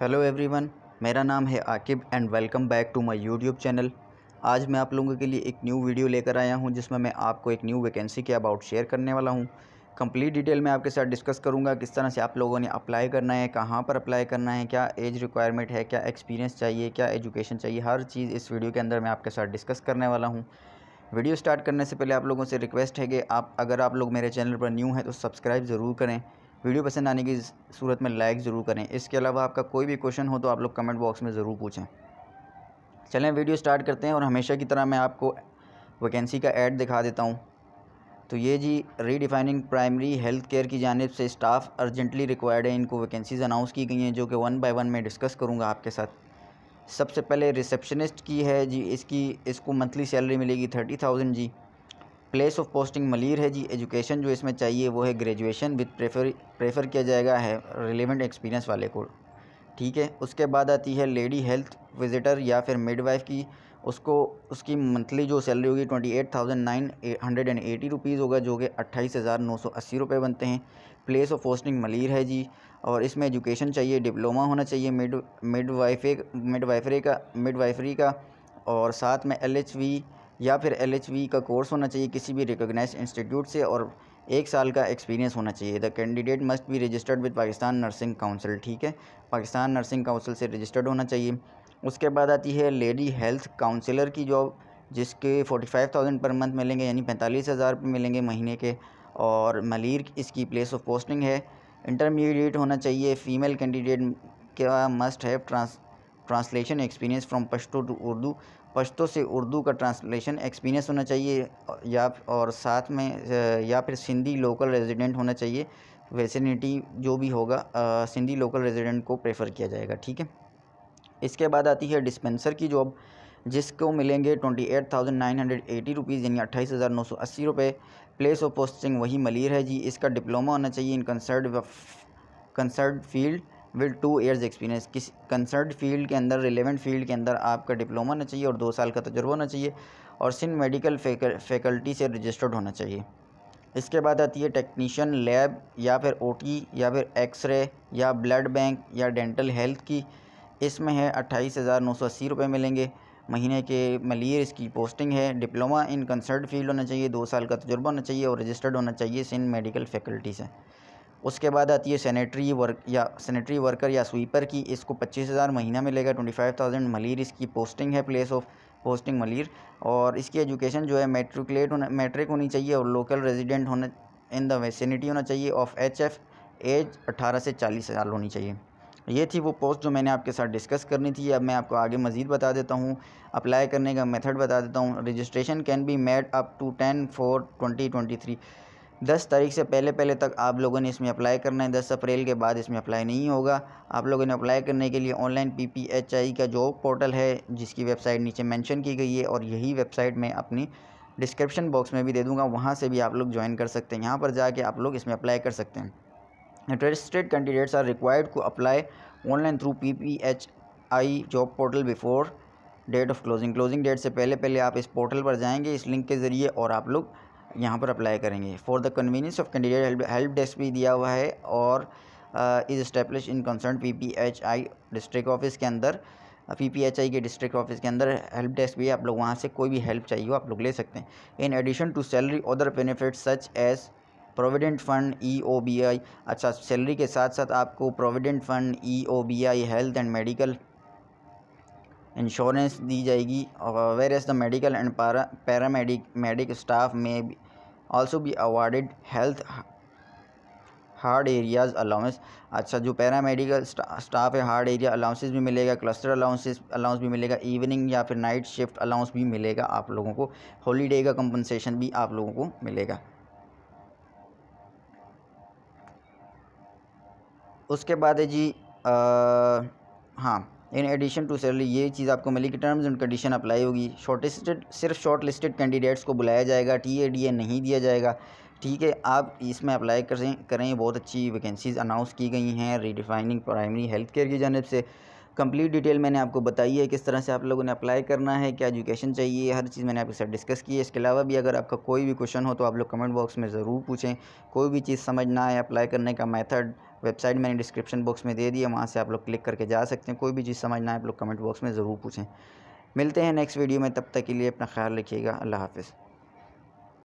hello everyone मेरा नाम है Aqib and welcome back to my YouTube channel आज मैं आप लोगों के लिए एक न्यू वीडियो लेकर आया हूं जिसमें मैं आपको एक न्यू वैकेंसी के अबाउट शेयर करने वाला हूं कंप्लीट डिटेल मैं आपके साथ डिस्कस करूंगा किस तरह से आप लोगों ने अप्लाई करना है कहाँ पर अप्लाई करना है क्या एज रिक्वायरमेंट है क्या एक्सपीरियंस चाहिए क्या एजुकेशन चाहिए हर चीज़ इस वीडियो के अंदर मैं आपके साथ डिस्कस करने वाला हूँ वीडियो स्टार्ट करने से पहले आप लोगों से रिक्वेस्ट है कि आप अगर आप लोग मेरे चैनल पर न्यू हैं तो सब्सक्राइब ज़रूर करें वीडियो पसंद आने की सूरत में लाइक ज़रूर करें इसके अलावा आपका कोई भी क्वेश्चन हो तो आप लोग कमेंट बॉक्स में ज़रूर पूछें चलें वीडियो स्टार्ट करते हैं और हमेशा की तरह मैं आपको वैकेंसी का एड दिखा देता हूँ तो ये जी रीडिफाइनिंग प्राइमरी हेल्थ केयर की जानब से स्टाफ़ अर्जेंटली रिक्वायर्ड है इनको वैकेंसीज़ अनाउंस की गई हैं जो कि वन बाय वन में डिस्कस करूँगा आपके साथ सबसे पहले रिसेप्शनिस्ट की है जी इसकी इसको मंथली सैलरी मिलेगी थर्टी थाउजेंड जी प्लेस ऑफ पोस्टिंग मलिर है जी एजुकेशन जो इसमें चाहिए वो है ग्रेजुएशन विद प्रेफर प्रेफर किया जाएगा है रिलेवेंट एक्सपीरियंस वाले को ठीक है उसके बाद आती है लेडी हेल्थ विजिटर या फिर मिडवाइफ की उसको उसकी मंथली जो सैलरी होगी twenty eight thousand nine hundred and eighty rupees होगा जो कि अट्ठाईस हज़ार नौ सौ अस्सी रुपये बनते हैं प्लेस ऑफ पोस्टिंग मलिर है जी और इसमें एजुकेशन चाहिए डिप्लोमा होना चाहिए mid midwife midwifery का मिड वाइफरी का और साथ में एल एच वी या फिर एल का कोर्स होना चाहिए किसी भी रिकोगनाइज इंस्टीट्यूट से और एक साल का एक्सपीरियंस होना चाहिए the candidate must be registered with Pakistan nursing council ठीक है पाकिस्तान नर्सिंग काउंसिल से रजिस्टर्ड होना चाहिए उसके बाद आती है लेडी हेल्थ काउंसिलर की जॉब जिसके forty five thousand per month मिलेंगे यानी पैंतालीस हज़ार मिलेंगे महीने के और मलिर इसकी प्लेस ऑफ पोस्टिंग है इंटरमीडिएट होना चाहिए फ़ीमेल कैंडिडेट का must have trans translation experience from Pashto to Urdu Pashto से उर्दू का ट्रांसलेशन एक्सपीरियंस होना चाहिए या और साथ में या फिर सिंधी लोकल रेजिडेंट होना चाहिए वैसिनिटी जो भी होगा सिंधी लोकल रेजिडेंट को प्रेफर किया जाएगा ठीक है इसके बाद आती है डिस्पेंसर की जॉब जिसको मिलेंगे twenty eight thousand nine hundred eighty rupees यानी अट्ठाईस हज़ार नौ सौ अस्सी रुपये प्लेस ऑफ पोस्टिंग वही मलिर है जी इसका डिप्लोमा होना चाहिए in concerned concerned field with two years experience किस कंसर्ट फील्ड के अंदर रिलेवेंट फील्ड के अंदर आपका डिप्लोमा होना चाहिए और दो साल का तजुर्बा होना चाहिए और सिंध मेडिकल फैकल्टी से रजिस्टर्ड होना चाहिए इसके बाद आती है टेक्नीशियन लैब या फिर ओटी या फिर एक्सरे या ब्लड बैंक या डेंटल हेल्थ की इसमें है अट्ठाईस हज़ार नौ सौ अस्सी रुपये मिलेंगे महीने के मलियर इसकी पोस्टिंग है डिप्लोमा इन कंसर्ट फील्ड होना चाहिए दो साल का तजुर्बा होना चाहिए और रजिस्टर्ड होना चाहिए सिंध मेडिकल फैकल्टी से उसके बाद आती है सैनिटरी वर्क या सैनिटरी वर्कर या स्वीपर की इसको पच्चीस हज़ार महीना मिलेगा ट्वेंटी फाइव थाउजेंड मलिर इसकी पोस्टिंग है प्लेस ऑफ पोस्टिंग मलिर और इसकी एजुकेशन जो है मेट्रिकुलेट होना मेट्रिक होनी चाहिए और लोकल रेजिडेंट होना इन द वेसिनिटी होना चाहिए ऑफ एच एफ एज अठारह से चालीस साल होनी चाहिए ये थी वो पोस्ट जो मैंने आपके साथ डिस्कस करनी थी अब मैं आपको आगे मज़ीद बता देता हूँ अप्लाई करने का मेथड बता देता हूँ registration can be made up to ten four twenty twenty three दस तारीख से पहले पहले तक आप लोगों ने इसमें अप्लाई करना है दस अप्रैल के बाद इसमें अप्लाई नहीं होगा आप लोगों ने अप्लाई करने के लिए ऑनलाइन पी का जॉब पोर्टल है जिसकी वेबसाइट नीचे मैंशन की गई है और यही वेबसाइट मैं अपनी डिस्क्रिप्शन बॉक्स में भी दे दूँगा वहाँ से भी आप लोग ज्वाइन कर सकते हैं यहाँ पर जाके आप लोग इसमें अप्लाई कर सकते हैं interested candidates are required to apply online through P P H I job portal before date of closing closing date से पहले पहले आप इस पोर्टल पर जाएंगे इस लिंक के ज़रिए और आप लोग यहाँ पर अप्लाई करेंगे for the convenience of candidate help desk भी दिया हुआ है और is establish in concern P P H I district office के अंदर पी पी एच आई के डिस्ट्रिक्ट ऑफिस के अंदर हेल्प डेस्क भी है आप लोग वहाँ से कोई भी हेल्प चाहिए हो आप लोग ले सकते हैं in addition to salary other benefit such as provident fund E O B I अच्छा सैलरी के साथ साथ आपको provident fund E O B I health and medical insurance दी जाएगी whereas the medical and para paramedic medic staff may also be awarded health hard areas allowance अच्छा जो para medical staff है hard area allowances भी मिलेगा cluster allowances allowance भी मिलेगा evening या फिर नाइट शिफ्ट अलाउंस भी मिलेगा आप लोगों को हॉलीडे का कंपनसेशन भी आप लोगों को मिलेगा उसके बाद है जी आ, हाँ इन एडिशन टू सैलरी ये चीज़ आपको मिलेगी टर्म्स एंड कंडीशन अप्लाई होगी शॉर्टलिस्टेड सिर्फ शॉर्ट लिस्टेड कैंडिडेट्स को बुलाया जाएगा टी ए डी ए नहीं दिया जाएगा ठीक है आप इसमें अप्लाई करें करें बहुत अच्छी वैकेंसीज़ अनाउंस की गई हैं रीडिफाइनिंग प्राइमरी हेल्थ केयर की जानब से कंप्लीट डिटेल मैंने आपको बताई है किस तरह से आप लोगों ने अप्लाई करना है क्या एजुकेशन चाहिए हर चीज़ मैंने आपके साथ डिस्कस की है इसके अलावा भी अगर आपका कोई भी क्वेश्चन हो तो आप लोग कमेंट बॉक्स में ज़रूर पूछें कोई भी चीज़ समझ ना आए अप्लाई करने का मैथड वेबसाइट मैंने डिस्क्रिप्शन बॉक्स में दे दिया वहाँ से आप लोग क्लिक करके जा सकते हैं कोई भी चीज़ समझना है आप लोग कमेंट बॉक्स में ज़रूर पूछें मिलते हैं नेक्स्ट वीडियो में तब तक के लिए अपना ख्याल रखिएगा अल्लाह हाफिज़